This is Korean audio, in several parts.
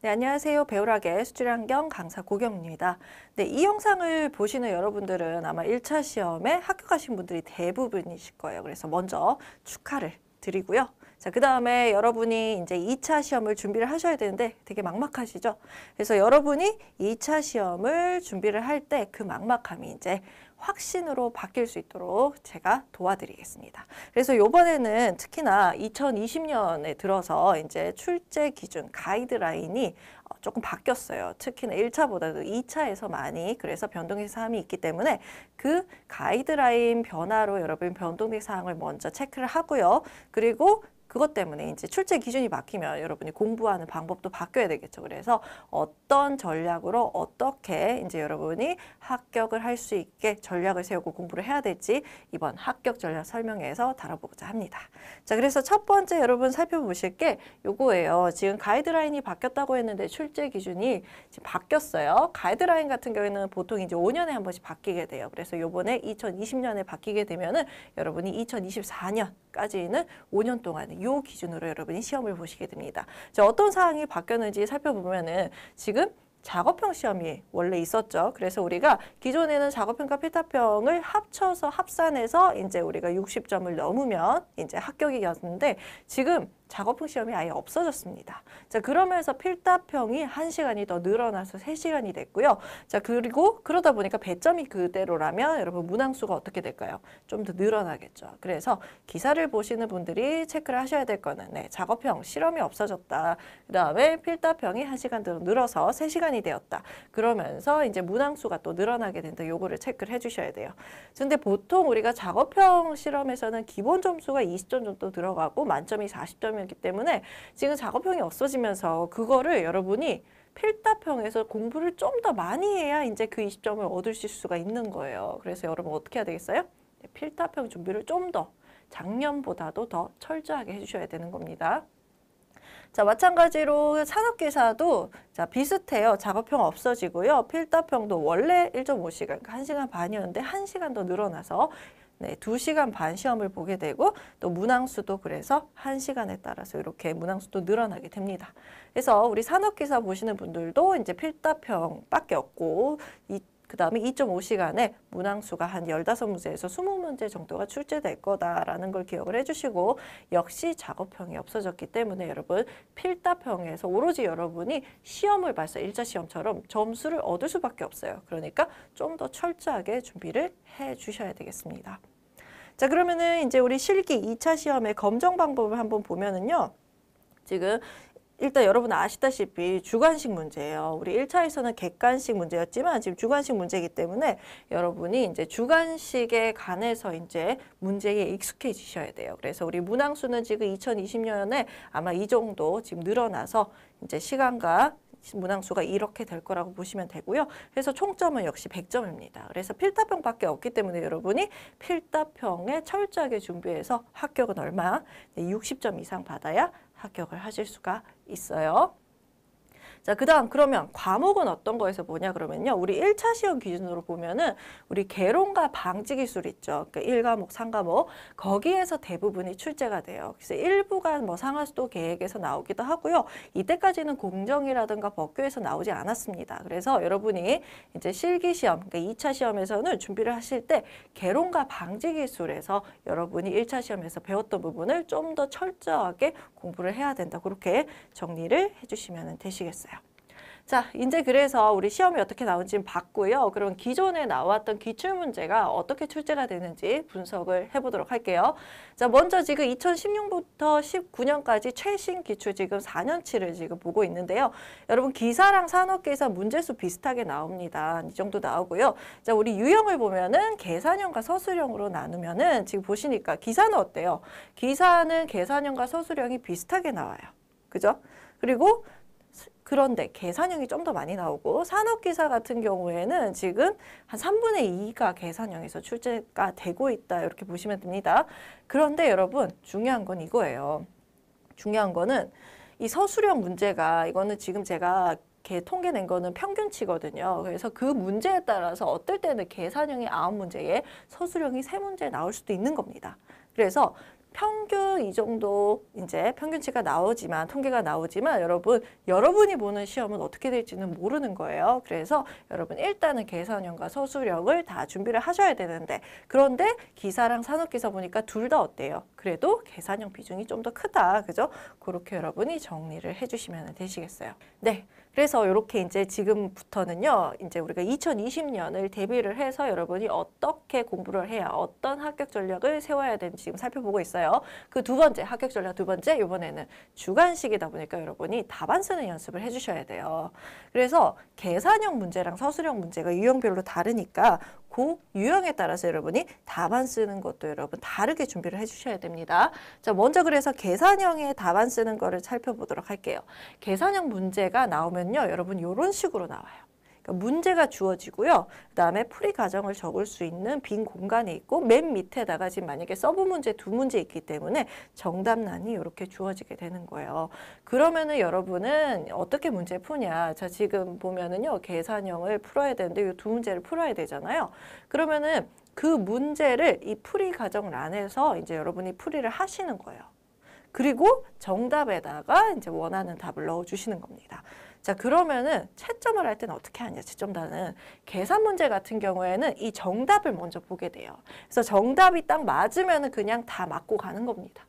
네, 안녕하세요. 배우락의 수출환경 강사 고경입니다. 네, 이 영상을 보시는 여러분들은 아마 1차 시험에 합격하신 분들이 대부분이실 거예요. 그래서 먼저 축하를 드리고요. 자, 그 다음에 여러분이 이제 2차 시험을 준비를 하셔야 되는데 되게 막막하시죠? 그래서 여러분이 2차 시험을 준비를 할 때 그 막막함이 이제 확신으로 바뀔 수 있도록 제가 도와드리겠습니다. 그래서 이번에는 특히나 2020년에 들어서 이제 출제 기준 가이드라인이 어, 조금 바뀌었어요. 특히나 1차보다도 2차에서 그 많이 그래서 변동된 사항이 있기 때문에 그 가이드라인 변화로 여러분 변동된 사항을 먼저 체크를 하고요. 그리고 그것 때문에 이제 출제 기준이 바뀌면 여러분이 공부하는 방법도 바뀌어야 되겠죠. 그래서 어떤 전략으로 어떻게 이제 여러분이 합격을 할 수 있게 전략을 세우고 공부를 해야 될지 이번 합격 전략 설명회에서 다뤄보고자 합니다. 자, 그래서 첫 번째 여러분 살펴보실 게 요거예요. 지금 가이드라인이 바뀌었다고 했는데 출제 기준이 지금 바뀌었어요. 가이드라인 같은 경우에는 보통 이제 5년에 한 번씩 바뀌게 돼요. 그래서 요번에 2020년에 바뀌게 되면은 여러분이 2024년까지는 5년 동안 요 기준으로 여러분이 시험을 보시게 됩니다. 자, 어떤 사항이 바뀌었는지 살펴보면은 지금 작업형 시험이 원래 있었죠. 그래서 우리가 기존에는 작업형과 필타평을 합쳐서 합산해서 이제 우리가 60점을 넘으면 이제 합격이었는데 지금 작업형 시험이 아예 없어졌습니다. 자, 그러면서 필답형이 한시간이더 늘어나서 세시간이 됐고요. 자, 그리고 그러다 보니까 배점이 그대로라면 여러분 문항수가 어떻게 될까요? 좀 더 늘어나겠죠. 그래서 기사를 보시는 분들이 체크를 하셔야 될 거는 네, 작업형 실험이 없어졌다. 그다음에 필답형이 한시간더 늘어서 세시간이 되었다. 그러면서 이제 문항수가 또 늘어나게 된다. 요거를 체크를 해 주셔야 돼요. 근데 보통 우리가 작업형 실험에서는 기본 점수가 이십 점 정도 들어가고 만점이 사십 점 시스템이었기 때문에 지금 작업형이 없어지면서 그거를 여러분이 필답형에서 공부를 좀 더 많이 해야 이제 그 20점을 얻으실 수가 있는 거예요. 그래서 여러분 어떻게 해야 되겠어요? 필답형 준비를 좀 더 작년보다도 더 철저하게 해주셔야 되는 겁니다. 자 마찬가지로 산업기사도 자 비슷해요. 작업형 없어지고요. 필답형도 원래 1.5시간, 그러 그러니까 1시간 반이었는데 1시간 더 늘어나서 네, 2시간 반 시험을 보게 되고 또 문항수도 그래서 1시간에 따라서 이렇게 문항수도 늘어나게 됩니다. 그래서 우리 산업기사 보시는 분들도 이제 필답형밖에 없고 그 다음에 2.5시간에 문항수가 한 15문제에서 20문제 정도가 출제될 거다라는 걸 기억을 해주시고 역시 작업형이 없어졌기 때문에 여러분 필답형에서 오로지 여러분이 시험을 봐서 1자 시험처럼 점수를 얻을 수밖에 없어요. 그러니까 좀 더 철저하게 준비를 해주셔야 되겠습니다. 자 그러면은 이제 우리 실기 2차 시험의 검정 방법을 한번 보면은요. 지금 일단 여러분 아시다시피 주관식 문제예요. 우리 1차에서는 객관식 문제였지만 지금 주관식 문제이기 때문에 여러분이 이제 주관식에 관해서 이제 문제에 익숙해지셔야 돼요. 그래서 우리 문항수는 지금 2020년에 아마 이 정도 지금 늘어나서 이제 시간과 문항수가 이렇게 될 거라고 보시면 되고요. 그래서 총점은 역시 100점입니다. 그래서 필답형밖에 없기 때문에 여러분이 필답형에 철저하게 준비해서 합격은 얼마? 60점 이상 받아야 합격을 하실 수가 있어요. 자, 그 다음 그러면 과목은 어떤 거에서 보냐 그러면요. 우리 1차 시험 기준으로 보면은 우리 개론과 방지 기술 있죠. 그러니까 1과목, 3과목 거기에서 대부분이 출제가 돼요. 그래서 일부가 뭐 상하수도 계획에서 나오기도 하고요. 이때까지는 공정이라든가 법규에서 나오지 않았습니다. 그래서 여러분이 이제 실기 시험, 그러니까 2차 시험에서는 준비를 하실 때 개론과 방지 기술에서 여러분이 1차 시험에서 배웠던 부분을 좀 더 철저하게 공부를 해야 된다. 그렇게 정리를 해주시면 되시겠어요. 자, 이제 그래서 우리 시험이 어떻게 나온지 봤고요. 그럼 기존에 나왔던 기출문제가 어떻게 출제가 되는지 분석을 해보도록 할게요. 자, 먼저 지금 2016부터 19년까지 최신 기출 지금 4년치를 지금 보고 있는데요. 여러분 기사랑 산업계에서 문제수 비슷하게 나옵니다. 이 정도 나오고요. 자, 우리 유형을 보면은 계산형과 서술형으로 나누면은 지금 보시니까 기사는 어때요? 기사는 계산형과 서술형이 비슷하게 나와요. 그죠? 그리고 그런데 계산형이 좀 더 많이 나오고 산업기사 같은 경우에는 지금 한 3분의 2가 계산형에서 출제가 되고 있다 이렇게 보시면 됩니다. 그런데 여러분 중요한 건 이거예요. 중요한 거는 이 서술형 문제가 이거는 지금 제가 이 통계낸 거는 평균치거든요. 그래서 그 문제에 따라서 어떨 때는 계산형이 아홉 문제에 서술형이 세문제 나올 수도 있는 겁니다. 그래서 평균 이 정도 이제 평균치가 나오지만 통계가 나오지만 여러분 여러분이 보는 시험은 어떻게 될지는 모르는 거예요. 그래서 여러분 일단은 계산형과 서술형을 다 준비를 하셔야 되는데 그런데 기사랑 산업기사 보니까 둘 다 어때요? 그래도 계산형 비중이 좀 더 크다. 그죠? 그렇게 여러분이 정리를 해주시면 되시겠어요. 네. 그래서 이렇게 이제 지금부터는요, 이제 우리가 2020년을 대비를 해서 여러분이 어떻게 공부를 해야 어떤 합격 전략을 세워야 되는지 지금 살펴보고 있어요. 있어요. 그두 번째 합격 전략 두 번째 이번에는 주관식이다 보니까 여러분이 답안 쓰는 연습을 해주셔야 돼요. 그래서 계산형 문제랑 서술형 문제가 유형별로 다르니까 그 유형에 따라서 여러분이 답안 쓰는 것도 여러분 다르게 준비를 해주셔야 됩니다. 자, 먼저 그래서 계산형의 답안 쓰는 거를 살펴보도록 할게요. 계산형 문제가 나오면요. 여러분 이런 식으로 나와요. 그러니까 문제가 주어지고요. 그다음에 풀이 과정을 적을 수 있는 빈 공간이 있고 맨 밑에다가 지금 만약에 서브 문제 두 문제 있기 때문에 정답란이 이렇게 주어지게 되는 거예요. 그러면은 여러분은 어떻게 문제 푸냐. 자 지금 보면은요. 계산형을 풀어야 되는데 이 두 문제를 풀어야 되잖아요. 그러면은 그 문제를 이 풀이 과정란에서 이제 여러분이 풀이를 하시는 거예요. 그리고 정답에다가 이제 원하는 답을 넣어주시는 겁니다. 자 그러면은 채점을 할 때는 어떻게 하냐 채점단은 계산 문제 같은 경우에는 이 정답을 먼저 보게 돼요. 그래서 정답이 딱 맞으면은 그냥 다 맞고 가는 겁니다.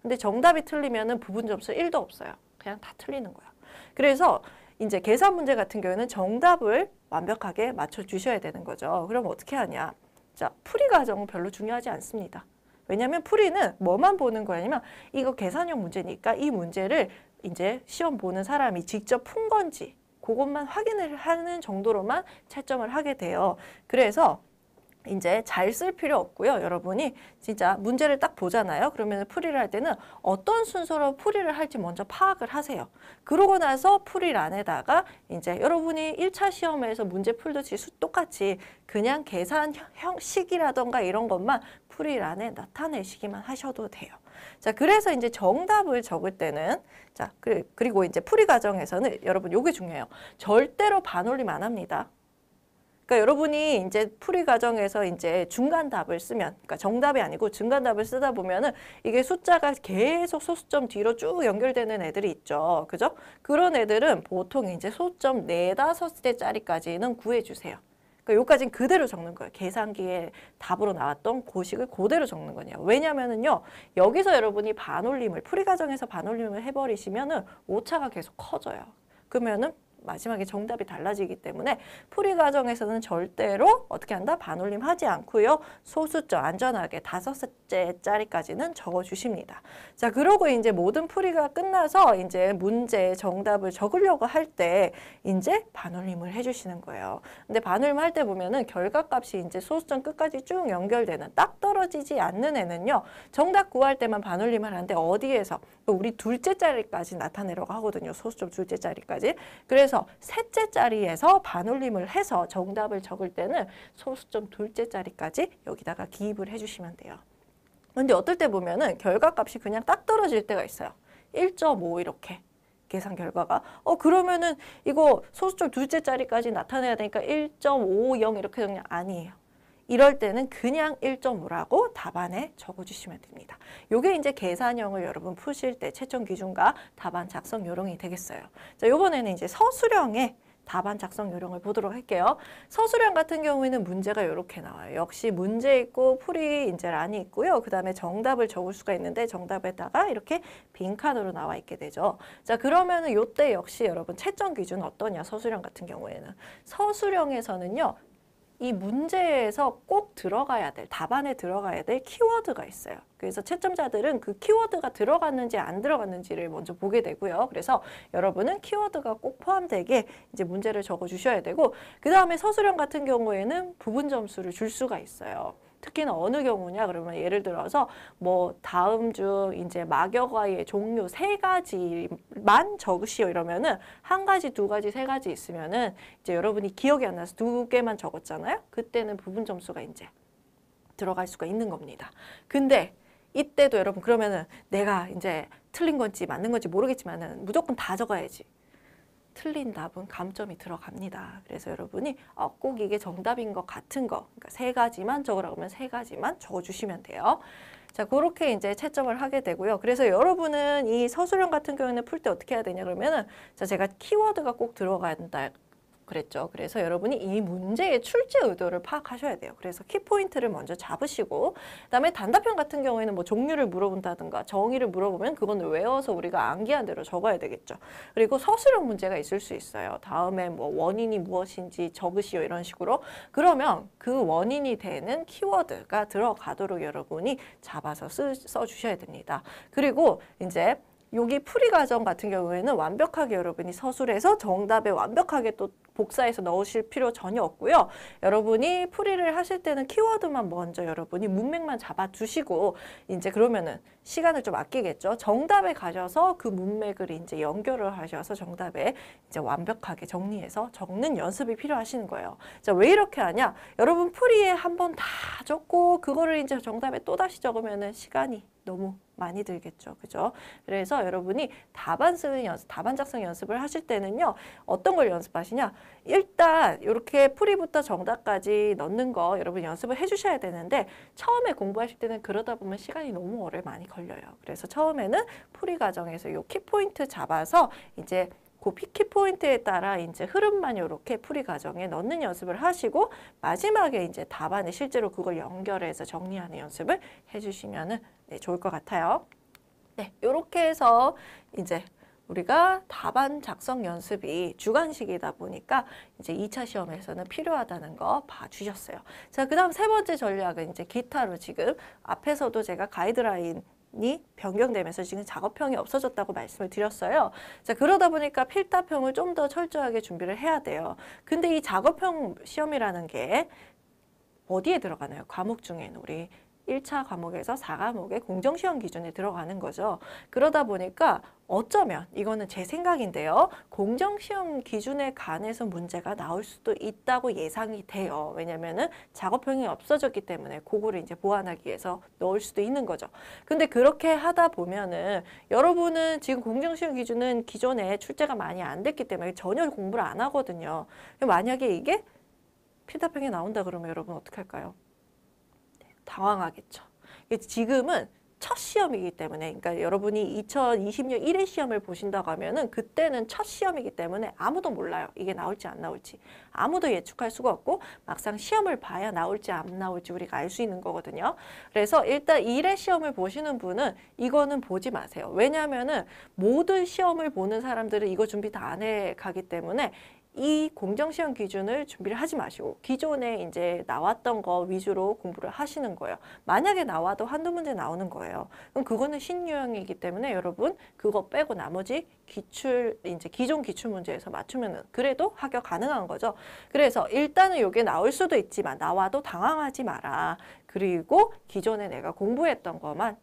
근데 정답이 틀리면은 부분 점수 1도 없어요. 그냥 다 틀리는 거야. 그래서 이제 계산 문제 같은 경우에는 정답을 완벽하게 맞춰주셔야 되는 거죠. 그럼 어떻게 하냐. 자, 풀이 과정은 별로 중요하지 않습니다. 왜냐하면 풀이는 뭐만 보는 거냐면 이거 계산형 문제니까 이 문제를 이제 시험 보는 사람이 직접 푼 건지 그것만 확인을 하는 정도로만 채점을 하게 돼요. 그래서 이제 잘 쓸 필요 없고요. 여러분이 진짜 문제를 딱 보잖아요. 그러면 풀이를 할 때는 어떤 순서로 풀이를 할지 먼저 파악을 하세요. 그러고 나서 풀이란에다가 이제 여러분이 1차 시험에서 문제 풀듯이 똑같이 그냥 계산 형식이라던가 이런 것만 풀이란에 나타내시기만 하셔도 돼요. 자, 그래서 이제 정답을 적을 때는 자, 그, 그리고 이제 풀이 과정에서는 여러분 요게 중요해요. 절대로 반올림 안 합니다. 그러니까 여러분이 이제 풀이 과정에서 이제 중간 답을 쓰면 그러니까 정답이 아니고 중간 답을 쓰다 보면은 이게 숫자가 계속 소수점 뒤로 쭉 연결되는 애들이 있죠. 그죠? 그런 애들은 보통 이제 소수점 네다섯 개짜리까지는 구해 주세요. 그러니까 요까진 그대로 적는 거예요. 계산기에 답으로 나왔던 고식을 그대로 적는 거냐. 왜냐면은요. 여기서 여러분이 반올림을 풀이 과정에서 반올림을 해버리시면은 오차가 계속 커져요. 그러면은 마지막에 정답이 달라지기 때문에 풀이 과정에서는 절대로 어떻게 한다? 반올림 하지 않고요. 소수점 안전하게 다섯째 짜리까지는 적어주십니다. 자, 그러고 이제 모든 풀이가 끝나서 이제 문제 정답을 적으려고 할 때 이제 반올림을 해주시는 거예요. 근데 반올림 할 때 보면은 결과값이 이제 소수점 끝까지 쭉 연결되는 딱 떨어지지 않는 애는요. 정답 구할 때만 반올림을 하는데 어디에서 우리 둘째 자리까지 나타내려고 하거든요. 소수점 둘째 자리까지. 그래서 그래서 셋째 자리에서 반올림을 해서 정답을 적을 때는 소수점 둘째 자리까지 여기다가 기입을 해주시면 돼요. 근데 어떨 때 보면은 결과값이 그냥 딱 떨어질 때가 있어요. 1.5 이렇게 계산 결과가 어 그러면은 이거 소수점 둘째 자리까지 나타내야 되니까 1.50 이렇게 적냐 아니에요. 이럴 때는 그냥 1.5라고 답안에 적어주시면 됩니다. 요게 이제 계산형을 여러분 푸실 때 채점 기준과 답안 작성 요령이 되겠어요. 자, 요번에는 이제 서술형의 답안 작성 요령을 보도록 할게요. 서술형 같은 경우에는 문제가 이렇게 나와요. 역시 문제 있고 풀이 이제 란이 있고요. 그 다음에 정답을 적을 수가 있는데 정답에다가 이렇게 빈칸으로 나와 있게 되죠. 자 그러면은 요때 역시 여러분 채점 기준 어떠냐 서술형 같은 경우에는 서술형에서는요 이 문제에서 꼭 들어가야 될, 답안에 들어가야 될 키워드가 있어요. 그래서 채점자들은 그 키워드가 들어갔는지 안 들어갔는지를 먼저 보게 되고요. 그래서 여러분은 키워드가 꼭 포함되게 이제 문제를 적어 주셔야 되고 그 다음에 서술형 같은 경우에는 부분 점수를 줄 수가 있어요. 특히나 어느 경우냐 그러면 예를 들어서 뭐 다음 중 이제 막여과의 종류 세 가지만 적으시오 이러면은 한 가지, 두 가지, 세 가지 있으면은 이제 여러분이 기억이 안 나서 두 개만 적었잖아요. 그때는 부분 점수가 이제 들어갈 수가 있는 겁니다. 근데 이때도 여러분 그러면은 내가 이제 틀린 건지 맞는 건지 모르겠지만은 무조건 다 적어야지. 틀린 답은 감점이 들어갑니다. 그래서 여러분이 어, 꼭 이게 정답인 것 같은 거, 그러니까 세 가지만 적으라고 하면 세 가지만 적어주시면 돼요. 자, 그렇게 이제 채점을 하게 되고요. 그래서 여러분은 이 서술형 같은 경우에는 풀 때 어떻게 해야 되냐 그러면은 자, 제가 키워드가 꼭 들어간다 그랬죠. 그래서 여러분이 이 문제의 출제 의도를 파악하셔야 돼요. 그래서 키포인트를 먼저 잡으시고 그다음에 단답형 같은 경우에는 뭐 종류를 물어본다든가 정의를 물어보면 그건 외워서 우리가 암기한 대로 적어야 되겠죠. 그리고 서술형 문제가 있을 수 있어요. 다음에 뭐 원인이 무엇인지 적으시오 이런 식으로 그러면 그 원인이 되는 키워드가 들어가도록 여러분이 잡아서 쓰, 써주셔야 됩니다. 그리고 이제 여기 풀이 과정 같은 경우에는 완벽하게 여러분이 서술해서 정답에 완벽하게 또 복사해서 넣으실 필요 전혀 없고요. 여러분이 풀이를 하실 때는 키워드만 먼저 여러분이 문맥만 잡아주시고 이제 그러면은 시간을 좀 아끼겠죠. 정답에 가셔서 그 문맥을 이제 연결을 하셔서 정답에 이제 완벽하게 정리해서 적는 연습이 필요하신 거예요. 자, 왜 이렇게 하냐? 여러분 풀이에 한번 다 적고 그거를 이제 정답에 또다시 적으면은 시간이 너무 많이 들겠죠. 그죠? 그래서 여러분이 답안 쓰 연습, 답안 작성 연습을 하실 때는요. 어떤 걸 연습하시냐? 일단 이렇게 풀이부터 정답까지 넣는 거 여러분 연습을 해주셔야 되는데 처음에 공부하실 때는 그러다 보면 시간이 너무 오래 많이 걸려요. 그래서 처음에는 풀이 과정에서 요 키포인트 잡아서 이제 그 키포인트에 따라 이제 흐름만 이렇게 풀이 과정에 넣는 연습을 하시고 마지막에 이제 답안에 실제로 그걸 연결해서 정리하는 연습을 해주시면은 네, 좋을 것 같아요. 네, 이렇게 해서 이제 우리가 답안 작성 연습이 주관식이다 보니까 이제 2차 시험에서는 필요하다는 거 봐주셨어요. 자, 그 다음 세 번째 전략은 이제 기타로 지금 앞에서도 제가 가이드라인 이 변경되면서 지금 작업형이 없어졌다고 말씀을 드렸어요. 자 그러다 보니까 필답형을 좀 더 철저하게 준비를 해야 돼요. 근데 이 작업형 시험이라는 게 어디에 들어가나요? 과목 중에는 우리 1차 과목에서 4과목의 공정시험 기준에 들어가는 거죠. 그러다 보니까 어쩌면 이거는 제 생각인데요. 공정시험 기준에 관해서 문제가 나올 수도 있다고 예상이 돼요. 왜냐면은 작업형이 없어졌기 때문에 그거를 이제 보완하기 위해서 넣을 수도 있는 거죠. 근데 그렇게 하다 보면은 여러분은 지금 공정시험 기준은 기존에 출제가 많이 안 됐기 때문에 전혀 공부를 안 하거든요. 만약에 이게 피답형이 나온다 그러면 여러분 어떻게 할까요? 당황하겠죠. 지금은 첫 시험이기 때문에 그러니까 여러분이 2020년 1회 시험을 보신다고 하면은 그때는 첫 시험이기 때문에 아무도 몰라요. 이게 나올지 안 나올지. 아무도 예측할 수가 없고 막상 시험을 봐야 나올지 안 나올지 우리가 알 수 있는 거거든요. 그래서 일단 1회 시험을 보시는 분은 이거는 보지 마세요. 왜냐하면은 모든 시험을 보는 사람들은 이거 준비 다 안해 가기 때문에 이 공정시험 기준을 준비를 하지 마시고 기존에 이제 나왔던 거 위주로 공부를 하시는 거예요. 만약에 나와도 한두 문제 나오는 거예요. 그럼 그거는 신유형이기 때문에 여러분 그거 빼고 나머지 기출 이제 기존 기출 문제에서 맞추면은 그래도 합격 가능한 거죠. 그래서 일단은 이게 나올 수도 있지만 나와도 당황하지 마라. 그리고 기존에 내가 공부했던 것만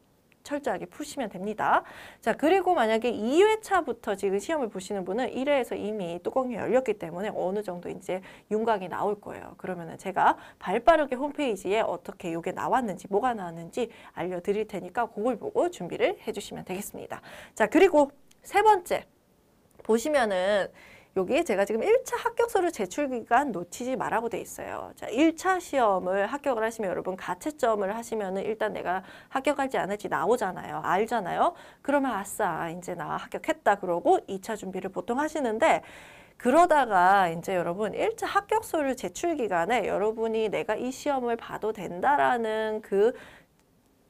철저하게 푸시면 됩니다. 자 그리고 만약에 2회차부터 지금 시험을 보시는 분은 1회에서 이미 뚜껑이 열렸기 때문에 어느 정도 이제 윤곽이 나올 거예요. 그러면은 제가 발빠르게 홈페이지에 어떻게 요게 나왔는지 뭐가 나왔는지 알려드릴 테니까 그걸 보고 준비를 해주시면 되겠습니다. 자 그리고 세 번째 보시면은 여기에 제가 지금 1차 합격서를 제출 기간 놓치지 말라고 돼 있어요. 자, 1차 시험을 합격을 하시면 여러분 가채점을 하시면은 일단 내가 합격할지 안 할지 나오잖아요. 알잖아요. 그러면 아싸 이제 나 합격했다 그러고 2차 준비를 보통 하시는데 그러다가 이제 여러분 1차 합격서를 제출 기간에 여러분이 내가 이 시험을 봐도 된다라는 그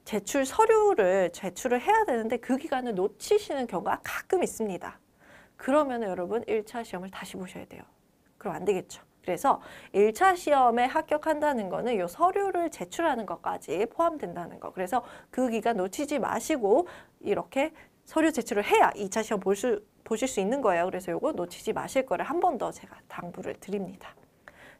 제출 서류를 제출을 해야 되는데 그 기간을 놓치시는 경우가 가끔 있습니다. 그러면 여러분 1차 시험을 다시 보셔야 돼요. 그럼 안 되겠죠. 그래서 1차 시험에 합격한다는 거는 요 서류를 제출하는 것까지 포함된다는 거. 그래서 그 기간 놓치지 마시고 이렇게 서류 제출을 해야 2차 시험 볼 수, 보실 수 있는 거예요. 그래서 요거 놓치지 마실 거를 한 번 더 제가 당부를 드립니다.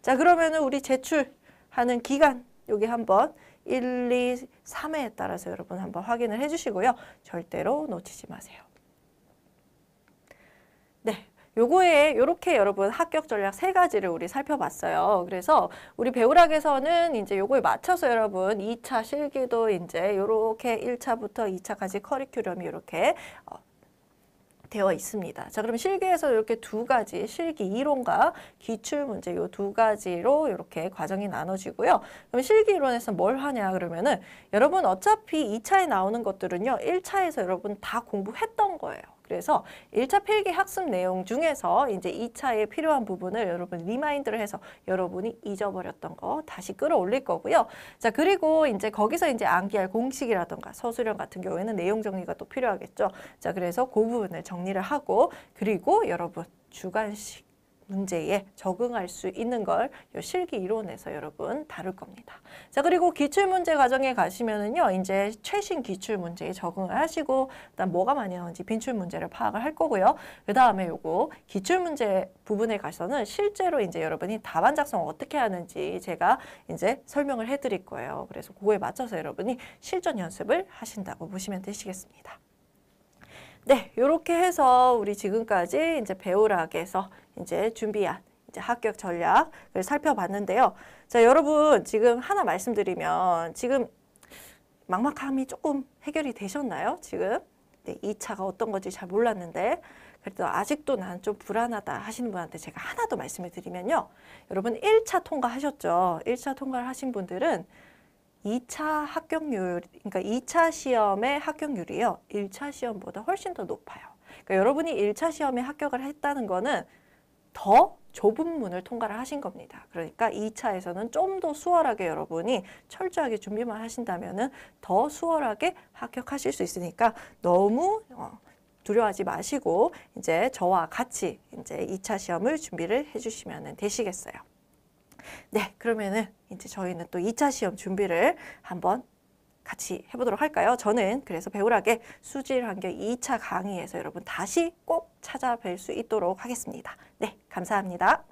자, 그러면은 우리 제출하는 기간 여기 한 번 1, 2, 3회에 따라서 여러분 한번 확인을 해주시고요. 절대로 놓치지 마세요. 네. 요거에 요렇게 여러분 합격 전략 세 가지를 우리 살펴봤어요. 그래서 우리 배우락에서는 이제 요거에 맞춰서 여러분 2차 실기도 이제 요렇게 1차부터 2차까지 커리큘럼이 요렇게 어, 되어 있습니다. 자, 그럼 실기에서 이렇게 두 가지 실기 이론과 기출 문제 요 두 가지로 이렇게 과정이 나눠지고요. 그럼 실기 이론에서 뭘 하냐 그러면은 여러분 어차피 2차에 나오는 것들은요. 1차에서 여러분 다 공부했던 거예요. 그래서 일차 필기 학습 내용 중에서 이제 이차에 필요한 부분을 여러분 리마인드를 해서 여러분이 잊어버렸던 거 다시 끌어올릴 거고요. 자, 그리고 이제 거기서 이제 암기할 공식이라던가 서술형 같은 경우에는 내용 정리가 또 필요하겠죠. 자, 그래서 그 부분을 정리를 하고 그리고 여러분 주관식 문제에 적응할 수 있는 걸 실기 이론에서 여러분 다룰 겁니다. 자 그리고 기출문제 과정에 가시면은요 이제 최신 기출문제에 적응을 하시고 일단 뭐가 많이 나오는지 빈출문제를 파악을 할 거고요. 그 다음에 요거 기출문제 부분에 가서는 실제로 이제 여러분이 답안 작성 어떻게 하는지 제가 이제 설명을 해드릴 거예요. 그래서 그거에 맞춰서 여러분이 실전 연습을 하신다고 보시면 되시겠습니다. 네, 이렇게 해서 우리 지금까지 이제 배우락에서 이제 준비한 이제 합격 전략을 살펴봤는데요. 자, 여러분 지금 하나 말씀드리면 지금 막막함이 조금 해결이 되셨나요? 지금 네, 이차가 어떤 건지 잘 몰랐는데 그래도 아직도 난 좀 불안하다 하시는 분한테 제가 하나 더 말씀을 드리면요. 여러분 1차 통과하셨죠? 1차 통과를 하신 분들은 이차 합격률, 그러니까 이차 시험의 합격률이요. 일차 시험보다 훨씬 더 높아요. 그러니까 여러분이 일차 시험에 합격을 했다는 거는 더 좁은 문을 통과를 하신 겁니다. 그러니까 2차에서는 좀 더 수월하게 여러분이 철저하게 준비만 하신다면 은더 수월하게 합격하실 수 있으니까 너무 어, 두려워하지 마시고 이제 저와 같이 이제 2차 시험을 준비를 해주시면 되시겠어요. 네, 그러면은 이제 저희는 또 2차 시험 준비를 한번 같이 해보도록 할까요? 저는 그래서 배우락의 수질 환경 2차 강의에서 여러분 다시 꼭 찾아뵐 수 있도록 하겠습니다. 네, 감사합니다.